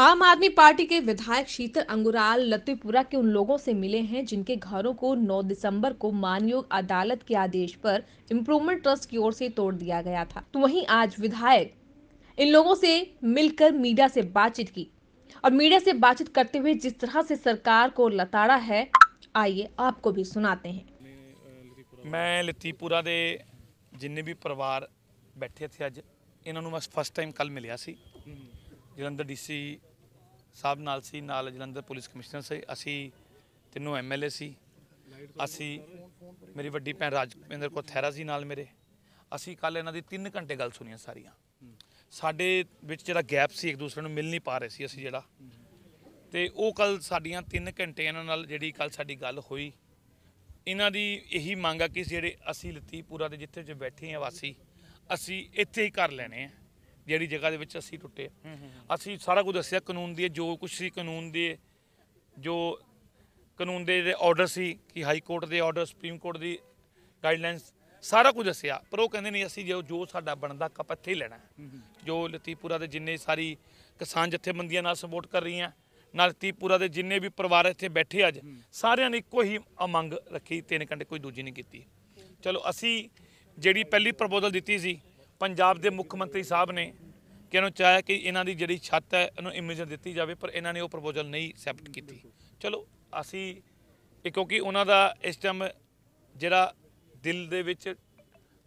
आम आदमी पार्टी के विधायक शीतल अंगुराल लतीपुरा के उन लोगों से मिले हैं जिनके घरों को 9 दिसंबर को मानयोग अदालत के आदेश पर इम्प्रूवमेंट ट्रस्ट की ओर से तोड़ दिया गया था तो वहीं आज विधायक इन लोगों से मिलकर मीडिया से बातचीत की और मीडिया से बातचीत करते हुए जिस तरह से सरकार को लताड़ा है आइए आपको भी सुनाते हैं मैं लतीपुरा के जिन्हें भी परिवार बैठे थे अज इन्हों मैं फर्स्ट टाइम कल मिले सी ਜਲੰਧਰ ਡੀਸੀ ਸਾਹਿਬ ਨਾਲ ਸੀ ਨਾਲ ਜਲੰਧਰ ਪੁਲਿਸ ਕਮਿਸ਼ਨਰ ਸੀ ਅਸੀਂ ਤਿੰਨੋਂ ਐਮਐਲਏ ਸੀ ਅਸੀਂ ਮੇਰੀ ਵੱਡੀ ਭੈਣ ਰਾਜਪਿੰਦਰ ਕੋ ਥੈਰਾ ਸੀ ਨਾਲ ਮੇਰੇ ਅਸੀਂ ਕੱਲ ਇਹਨਾਂ ਦੀ 3 ਘੰਟੇ ਗੱਲ ਸੁਣੀਆਂ ਸਾਰੀਆਂ ਸਾਡੇ ਵਿੱਚ ਜਿਹੜਾ ਗੈਪ ਸੀ ਇੱਕ ਦੂਸਰੇ ਨੂੰ ਮਿਲ ਨਹੀਂ ਪਾ ਰਹੇ ਸੀ ਅਸੀਂ ਜਿਹੜਾ ਤੇ ਉਹ ਕੱਲ ਸਾਡੀਆਂ 3 ਘੰਟੇ ਇਹਨਾਂ ਨਾਲ ਜਿਹੜੀ ਕੱਲ ਸਾਡੀ ਗੱਲ ਹੋਈ ਇਹਨਾਂ ਦੀ ਇਹੀ ਮੰਗ ਆ ਕਿ ਜਿਹੜੇ ਅਸੀਂ ਲਤੀਪੂਰਾ ਦੇ ਜਿੱਥੇ ਜਿੱਥੇ ਬੈਠੇ ਆ ਵਾਸੀ ਅਸੀਂ ਇੱਥੇ ਹੀ ਕਰ ਲੈਣੇ ਆ ਜਿਹੜੀ ਜਗ੍ਹਾ ਦੇ ਵਿੱਚ ਅਸੀਂ ਟੁੱਟੇ ਅਸੀਂ ਸਾਰਾ ਕੁਝ ਦੱਸਿਆ ਕਾਨੂੰਨ ਦੀ ਜੋ ਕੁਝ ਸੀ ਕਾਨੂੰਨ ਦੇ ਜੋ ਕਾਨੂੰਨ ਦੇ ਜਿਹੜੇ ਆਰਡਰ ਸੀ ਕਿ ਹਾਈ ਕੋਰਟ ਦੇ ਆਰਡਰ ਸੁਪਰੀਮ ਕੋਰਟ ਦੀ ਗਾਈਡਲਾਈਨਸ ਸਾਰਾ ਕੁਝ ਦੱਸਿਆ ਪਰ ਉਹ ਕਹਿੰਦੇ ਨਹੀਂ ਅਸੀਂ ਜੋ ਜੋ ਸਾਡਾ ਬਣਦਾ ਕੱਪ ਇੱਥੇ ਲੈਣਾ ਜੋ ਲਤੀਪੁਰਾ ਦੇ ਜਿੰਨੇ ਸਾਰੀ ਕਿਸਾਨ ਜਥੇਬੰਦੀਆਂ ਨਾਲ ਸਪੋਰਟ ਕਰ ਰਹੀਆਂ ਨਾਲ ਲਤੀਪੁਰਾ ਦੇ ਜਿੰਨੇ ਵੀ ਪਰਿਵਾਰ ਇੱਥੇ ਬੈਠੇ ਅੱਜ ਸਾਰਿਆਂ ਨੇ ਇੱਕੋ ਹੀ ਮੰਗ ਰੱਖੀ ਤਿੰਨ ਘੰਟੇ ਕੋਈ ਦੂਜੀ ਨਹੀਂ ਕੀਤੀ ਚਲੋ ਅਸੀਂ ਜਿਹੜੀ ਪਹਿਲੀ ਪ੍ਰਪੋਜ਼ਲ ਦਿੱਤੀ ਸੀ ਪੰਜਾਬ ਦੇ ਮੁੱਖ ਮੰਤਰੀ ਸਾਹਿਬ ਨੇ ਕਿ ਇਹਨੂੰ ਚਾਹਿਆ ਕਿ ਇਹਨਾਂ ਦੀ ਜਿਹੜੀ ਛੱਤ ਹੈ ਇਹਨੂੰ ਇਮੇਜਰ ਦਿੱਤੀ ਜਾਵੇ ਪਰ ਇਹਨਾਂ ਨੇ ਉਹ ਪ੍ਰਪੋਜ਼ਲ ਨਹੀਂ ਐਕਸੈਪਟ ਕੀਤੀ ਚਲੋ ਅਸੀਂ ਕਿਉਂਕਿ ਉਹਨਾਂ ਦਾ ਇਸ ਟਾਈਮ ਜਿਹੜਾ ਦਿਲ ਦੇ ਵਿੱਚ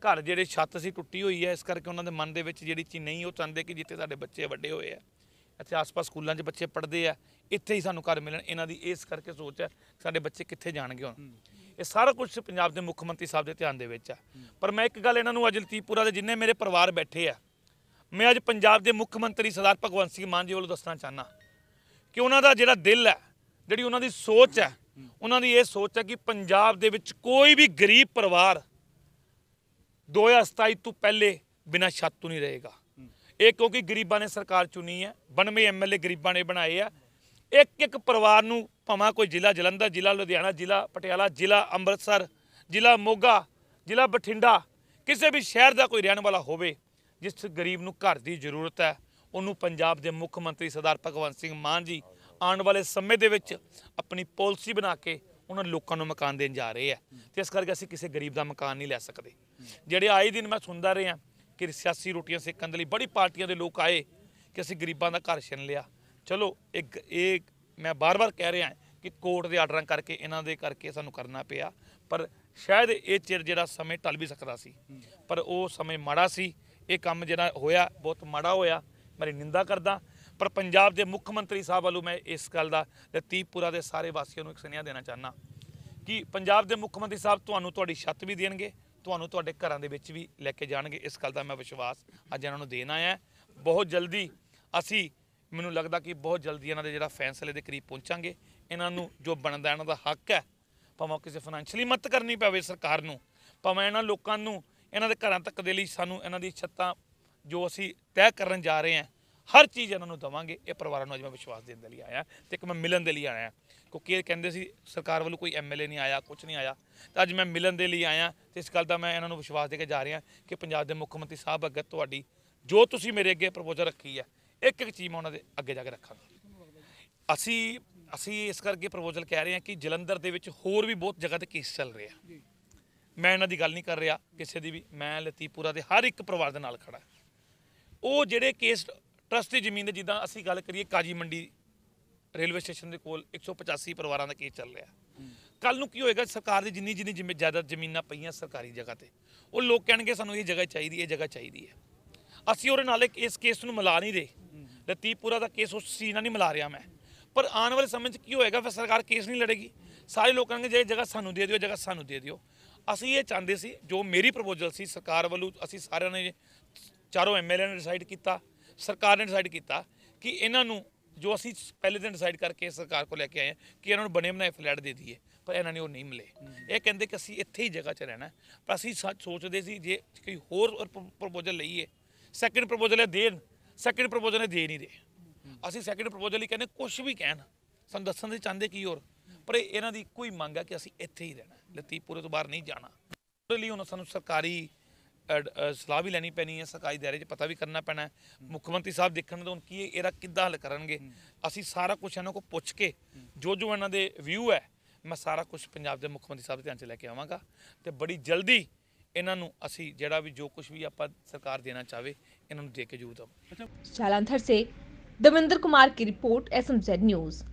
ਘਰ ਜਿਹੜੇ ਛੱਤ ਸੀ ਟੁੱਟੀ ਹੋਈ ਹੈ ਇਸ ਕਰਕੇ ਉਹਨਾਂ ਦੇ ਮਨ ਦੇ ਵਿੱਚ ਜਿਹੜੀ ਚੀਜ਼ ਨਹੀਂ ਉਹ ਚਾਹੁੰਦੇ ਕਿ ਜਿੱਥੇ ਸਾਡੇ ਬੱਚੇ ਵੱਡੇ ਹੋਏ ਆ ਇੱਥੇ ਆਸ-ਪਾਸ ਸਕੂਲਾਂ 'ਚ ਬੱਚੇ ਪੜ੍ਹਦੇ ਆ ਇੱਥੇ ਹੀ ਸਾਨੂੰ ਘਰ ਮਿਲਣ ਇਹਨਾਂ ਦੀ ਇਸ ਕਰਕੇ ਸੋਚ ਹੈ ਸਾਡੇ ਬੱਚੇ ਕਿੱਥੇ ਜਾਣਗੇ ਹੁਣ ਇਹ ਸਾਰਾ ਕੁਝ ਪੰਜਾਬ ਦੇ ਮੁੱਖ ਮੰਤਰੀ ਸਾਹਿਬ ਦੇ ਧਿਆਨ ਦੇ ਵਿੱਚ ਆ ਪਰ ਮੈਂ ਇੱਕ ਗੱਲ ਇਹਨਾਂ ਨੂੰ ਅੱਜ ਲਤੀਪੁਰਾ ਦੇ ਜਿੰਨੇ ਮੇਰੇ ਪਰਿਵਾਰ ਬੈਠੇ ਆ ਮੈਂ ਅੱਜ ਪੰਜਾਬ ਦੇ ਮੁੱਖ ਮੰਤਰੀ ਸਰਦਾਰ ਭਗਵੰਤ ਸਿੰਘ ਮਾਨ ਜੀ ਵੱਲੋਂ ਦੱਸਣਾ ਚਾਹਨਾ ਕਿ ਉਹਨਾਂ ਦਾ ਜਿਹੜਾ ਦਿਲ ਹੈ ਜਿਹੜੀ ਉਹਨਾਂ ਦੀ ਸੋਚ ਹੈ ਉਹਨਾਂ ਦੀ ਇਹ ਸੋਚ ਹੈ ਕਿ ਪੰਜਾਬ ਦੇ ਵਿੱਚ ਕੋਈ ਵੀ ਗਰੀਬ ਪਰਿਵਾਰ 2027 ਤੋਂ ਪਹਿਲੇ ਬਿਨਾਂ ਛੱਤ ਤੋਂ ਨਹੀਂ ਰਹੇਗਾ ਇਹ ਕਿਉਂਕਿ ਗਰੀਬਾਂ ਨੇ ਸਰਕਾਰ ਚੁਣੀ ਹੈ 92 ਐਮਐਲਏ ਗਰੀਬਾਂ ਨੇ ਬਣਾਏ ਆ ਇੱਕ ਇੱਕ ਪਰਿਵਾਰ ਨੂੰ ਭਾਵੇਂ ਕੋਈ ਜ਼ਿਲ੍ਹਾ ਜਲੰਧਰ ਜ਼ਿਲ੍ਹਾ ਲੁਧਿਆਣਾ ਜ਼ਿਲ੍ਹਾ ਪਟਿਆਲਾ ਜ਼ਿਲ੍ਹਾ ਅੰਮ੍ਰਿਤਸਰ ਜ਼ਿਲ੍ਹਾ ਮੋਗਾ ਜ਼ਿਲ੍ਹਾ ਬਠਿੰਡਾ ਕਿਸੇ ਵੀ ਸ਼ਹਿਰ ਦਾ ਕੋਈ ਰਹਿਣ ਵਾਲਾ ਹੋਵੇ ਜਿਸ ਗਰੀਬ ਨੂੰ ਘਰ ਦੀ ਜ਼ਰੂਰਤ ਹੈ ਉਹਨੂੰ ਪੰਜਾਬ ਦੇ ਮੁੱਖ ਮੰਤਰੀ ਸਰਦਾਰ ਭਗਵੰਤ ਸਿੰਘ ਮਾਨ ਜੀ ਆਉਣ ਵਾਲੇ ਸਮੇਂ ਦੇ ਵਿੱਚ ਆਪਣੀ ਪਾਲਿਸੀ ਬਣਾ ਕੇ ਉਹਨਾਂ ਲੋਕਾਂ ਨੂੰ ਮਕਾਨ ਦੇਣ ਜਾ ਰਹੇ ਆ ਤੇ ਇਸ ਕਰਕੇ ਅਸੀਂ ਕਿਸੇ ਗਰੀਬ ਦਾ ਮਕਾਨ ਨਹੀਂ ਲੈ ਸਕਦੇ ਜਿਹੜੇ ਆਏ ਦਿਨ ਮੈਂ ਸੁਣਦਾ ਰਿਹਾ ਕਿ ਸਿਆਸੀ ਰੋਟੀਆਂ ਸੇਕਣ ਦੇ ਲਈ ਬੜੀ ਪਾਰਟੀਆਂ ਦੇ ਲੋਕ ਆਏ ਕਿ ਅਸੀਂ ਗਰੀਬਾਂ ਦਾ ਘਰ ਛਿਨ ਲਿਆ ਚਲੋ ਇੱਕ ਇਹ ਮੈਂ ਬਾਰ-ਬਾਰ ਕਹਿ ਰਿਹਾ ਕਿ ਕੋਰਟ ਦੇ ਆਰਡਰਾਂ ਕਰਕੇ ਇਹਨਾਂ ਦੇ ਕਰਕੇ ਸਾਨੂੰ ਕਰਨਾ ਪਿਆ ਪਰ ਸ਼ਾਇਦ ਇਹ ਚਿਰ ਜਿਹੜਾ ਸਮੇਂ ਟਲ ਵੀ ਸਕਦਾ ਸੀ ਪਰ ਉਹ ਸਮੇਂ ਮਾੜਾ ਸੀ ਇਹ ਕੰਮ ਜਿਹੜਾ ਹੋਇਆ ਬਹੁਤ ਮਾੜਾ ਹੋਇਆ ਮੇਰੀ ਨਿੰਦਾ ਕਰਦਾ ਪਰ ਪੰਜਾਬ ਦੇ ਮੁੱਖ ਮੰਤਰੀ ਸਾਹਿਬ ਵੱਲੋਂ ਮੈਂ ਇਸ ਗੱਲ ਦਾ ਲਤੀਫਪੁਰਾ ਦੇ ਸਾਰੇ ਵਾਸੀਆਂ ਨੂੰ ਇੱਕ ਸੁਨੇਹਾ ਦੇਣਾ ਚਾਹਨਾ ਕਿ ਪੰਜਾਬ ਦੇ ਮੁੱਖ ਮੰਤਰੀ ਸਾਹਿਬ ਤੁਹਾਨੂੰ ਤੁਹਾਡੀ ਛੱਤ ਵੀ ਦੇਣਗੇ ਤੁਹਾਨੂੰ ਤੁਹਾਡੇ ਘਰਾਂ ਦੇ ਵਿੱਚ ਵੀ ਲੈ ਕੇ ਜਾਣਗੇ ਇਸ ਗੱਲ ਦਾ ਮੈਂ ਵਿਸ਼ਵਾਸ ਅੱਜ ਇਹਨਾਂ ਨੂੰ ਦੇਣ ਆਇਆ ਬਹੁਤ ਜਲਦੀ ਅਸੀਂ ਮੈਨੂੰ ਲੱਗਦਾ ਕਿ ਬਹੁਤ ਜਲਦੀ ਇਹਨਾਂ ਦੇ ਜਿਹੜਾ ਫੈਸਲੇ ਦੇ ਕਰੀਬ ਪਹੁੰਚਾਂਗੇ ਇਹਨਾਂ ਨੂੰ ਜੋ ਬਣਦਾ ਇਹਨਾਂ ਦਾ ਹੱਕ ਹੈ ਭਾਵੇਂ ਕਿਸੇ ਫਾਈਨੈਂਸ਼ੀਅਲੀ ਮਦਦ ਕਰਨੀ ਪਵੇ ਸਰਕਾਰ ਨੂੰ ਭਾਵੇਂ ਇਹਨਾਂ ਲੋਕਾਂ ਨੂੰ ਇਹਨਾਂ ਦੇ ਘਰਾਂ ਤੱਕ ਦੇ ਲਈ ਸਾਨੂੰ ਇਹਨਾਂ ਦੀ ਛੱਤਾਂ ਜੋ ਅਸੀਂ ਤੈਅ ਕਰਨ ਜਾ ਰਹੇ ਹਾਂ ਹਰ ਚੀਜ਼ ਇਹਨਾਂ ਨੂੰ ਦਵਾਂਗੇ ਇਹ ਪਰਿਵਾਰਾਂ ਨੂੰ ਅੱਜ ਮੈਂ ਵਿਸ਼ਵਾਸ ਦੇਣ ਦੇ ਲਈ ਆਇਆ ਤੇ ਇੱਕ ਮੈਂ ਮਿਲਣ ਦੇ ਲਈ ਆਇਆ ਕਿਉਂਕਿ ਇਹ ਕਹਿੰਦੇ ਸੀ ਸਰਕਾਰ ਵੱਲੋਂ ਕੋਈ ਐਮਐਲਏ ਨਹੀਂ ਆਇਆ ਕੁਝ ਨਹੀਂ ਆਇਆ ਤੇ ਅੱਜ ਮੈਂ ਮਿਲਣ ਦੇ ਲਈ ਆਇਆ ਤੇ ਇਸ ਗੱਲ ਦਾ ਮੈਂ ਇਹਨਾਂ ਨੂੰ ਵਿਸ਼ਵਾਸ ਦੇ ਕੇ ਜਾ ਰਿਹਾ ਕਿ ਪੰਜਾਬ ਦੇ ਮੁੱਖ ਮੰਤਰੀ ਸਾਹਿਬ ਅੱਗੇ ਤੁਹਾਡੀ ਜੋ ਤੁਸੀਂ ਮੇਰੇ ਅੱਗੇ ਪ੍ਰਪੋਜ਼ਲ ਰੱਖੀ ਹੈ ਇੱਕ ਇੱਕ ਟੀਮ ਉਹਨਾਂ ਦੇ ਅੱਗੇ ਜਾ ਕੇ ਰੱਖਾਂਗੇ ਅਸੀਂ ਅਸੀਂ ਇਸ ਕਰਕੇ ਪ੍ਰੋਪੋਜ਼ਲ ਕਹਿ ਰਹੇ ਹਾਂ ਕਿ ਜਲੰਧਰ ਦੇ ਵਿੱਚ ਹੋਰ ਵੀ ਬਹੁਤ ਜਗ੍ਹਾ ਤੇ ਕੇਸ ਚੱਲ ਰਹੇ ਆ ਮੈਂ ਇਹਨਾਂ ਦੀ ਗੱਲ ਨਹੀਂ ਕਰ ਰਿਹਾ ਕਿਸੇ ਦੀ ਵੀ ਮੈਂ ਲਤੀਪੂਰਾ ਦੇ ਹਰ ਇੱਕ ਪਰਿਵਾਰ ਦੇ ਨਾਲ ਖੜਾ ਉਹ ਜਿਹੜੇ ਕੇਸ ਟਰਸਟ ਦੀ ਜ਼ਮੀਨ ਦੇ ਜਿੱਦਾਂ ਅਸੀਂ ਗੱਲ ਕਰੀਏ ਕਾਜੀ ਮੰਡੀ ਰੇਲਵੇ ਸਟੇਸ਼ਨ ਦੇ ਕੋਲ 185 ਪਰਿਵਾਰਾਂ ਦਾ ਕੇਸ ਚੱਲ ਰਿਹਾ ਕੱਲ ਨੂੰ ਕੀ ਹੋਏਗਾ ਸਰਕਾਰ ਦੀ ਜਿੰਨੀ ਜਿੰਨੀ ਜਿੰਮੇ ਜ਼ਿਆਦਾ ਜ਼ਮੀਨਾਂ ਪਈਆਂ ਸਰਕਾਰੀ ਜਗ੍ਹਾ ਤੇ ਉਹ ਲੋਕ ਕਹਿਣਗੇ ਸਾਨੂੰ ਇਹ ਜਗ੍ਹਾ ਚਾਹੀਦੀ ਇਹ ਜਗ੍ਹਾ ਚਾਹੀਦੀ ਹੈ ਅਸੀਂ ਉਹਦੇ ਨਾਲ ਇਸ ਕੇਸ ਨੂੰ ਮਿਲਾ ਨਹੀਂ ਦੇ ਲਤੀਪੂਰਾ ਦਾ ਕੇਸ ਉਸ ਸੀ ਨਾਲ ਨਹੀਂ ਮਿਲਾ ਰਿਹਾ ਮੈਂ ਪਰ ਆਉਣ ਵਾਲੇ ਸਮੇਂ 'ਚ ਕੀ ਹੋਏਗਾ ਫਿਰ ਸਰਕਾਰ ਕੇਸ ਨਹੀਂ ਲੜੇਗੀ ਸਾਰੇ ਲੋਕਾਂ ਨੇ ਜਿਹੜੀ ਜਗ੍ਹਾ ਸਾਨੂੰ ਦੇ ਦਿਓ ਜਗ੍ਹਾ ਸਾਨੂੰ ਦੇ ਦਿਓ ਅਸੀਂ ਇਹ ਚਾਹੁੰਦੇ ਸੀ ਜੋ ਮੇਰੀ ਪ੍ਰਪੋਜ਼ਲ ਸੀ ਸਰਕਾਰ ਵੱਲੋਂ ਅਸੀਂ ਸਾਰਿਆਂ ਨੇ ਚਾਰੋਂ ਐਮਐਲਏ ਨੇ ਡਿਸਾਈਡ ਕੀਤਾ ਸਰਕਾਰ ਨੇ ਡਿਸਾਈਡ ਕੀਤਾ ਕਿ ਇਹਨਾਂ ਨੂੰ ਜੋ ਅਸੀਂ ਪਹਿਲੇ ਦਿਨ ਡਿਸਾਈਡ ਕਰਕੇ ਸਰਕਾਰ ਕੋਲ ਲੈ ਕੇ ਆਏ ਕਿ ਇਹਨਾਂ ਨੂੰ ਬਣੇ ਬਣਾਏ ਫਲੈਟ ਦੇ ਦਈਏ ਪਰ ਇਹਨਾਂ ਨੇ ਉਹ ਨਹੀਂ ਮਿਲੇ ਇਹ ਕਹਿੰਦੇ ਕਿ ਅਸੀਂ ਇੱਥੇ ਹੀ ਜਗ੍ਹਾ 'ਚ ਰਹਿਣਾ ਪਰ ਅਸੀਂ ਸੋਚਦੇ ਸੀ ਜੇ ਕੋਈ ਹੋਰ ਪ੍ਰਪੋਜ਼ਲ ਲਈਏ ਸੈਕੰਡ ਪ੍ਰਪੋਜ਼ਲ ਹੈ ਦੇਣ ਸੈਕਿੰਡ ਪ੍ਰਪੋਜ਼ਲ ਨੇ ਦੇ ਨਹੀਂ ਰਹੇ ਅਸੀਂ ਸੈਕਿੰਡ ਪ੍ਰਪੋਜ਼ਲ ਲਈ ਕਹਿੰਦੇ ਕੁਝ ਵੀ ਕਹਿਣ ਸਾਨੂੰ ਦੱਸਣ ਦੇ ਚਾਹੁੰਦੇ ਕੀ ਹੋਰ ਪਰ ਇਹਨਾਂ ਦੀ ਕੋਈ ਮੰਗ ਹੈ ਕਿ ਅਸੀਂ ਇੱਥੇ ਹੀ ਰਹਿਣਾ ਲਤੀਪੁਰੇ ਤੋਂ ਬਾਹਰ ਨਹੀਂ ਜਾਣਾ ਉਹਦੇ ਲਈ ਹੁਣ ਸਾਨੂੰ ਸਰਕਾਰੀ ਸਲਾਹ ਵੀ ਲੈਣੀ ਪੈਣੀ ਹੈ ਸਰਕਾਰੀ ਦਾਇਰੇ 'ਚ ਪਤਾ ਵੀ ਕਰਨਾ ਪੈਣਾ ਮੁੱਖ ਮੰਤਰੀ ਸਾਹਿਬ ਦੇਖਣ ਉਹ ਕੀ ਇਹਦਾ ਕਿੱਦਾਂ ਹੱਲ ਕਰਨਗੇ ਅਸੀਂ ਸਾਰਾ ਕੁਝ ਇਹਨਾਂ ਕੋਲ ਪੁੱਛ ਕੇ ਜੋ ਜੋ ਇਹਨਾਂ ਦੇ ਵਿਊ ਹੈ ਮੈਂ ਸਾਰਾ ਕੁਝ ਪੰਜਾਬ ਦੇ ਮੁੱਖ ਮੰਤਰੀ ਸਾਹਿਬ ਦੇ ਧਿਆਨ 'ਚ ਲੈ ਕੇ ਆਵਾਂਗਾ ਤੇ ਬੜੀ ਜਲਦੀ ਇਹਨਾਂ ਨੂੰ ਅਸੀਂ ਜਿਹੜਾ ਵੀ ਜੋ ਕੁਝ ਵੀ ਆਪਾਂ ਸਰਕਾਰ ਦੇਣਾ ਚਾਵੇ ਇਹਨਾਂ ਨੂੰ ਦੇ ਕੇ ਜ਼ਰੂਰ ਦਵਾਂਗੇ ਸ਼ਾਲਾਂਥਰ ਸੇ ਦਵਿੰਦਰ ਕੁਮਾਰ ਕੀ ਰਿਪੋਰਟ ਐਸਐਮਜ਼ੈਡ ਨਿਊਜ਼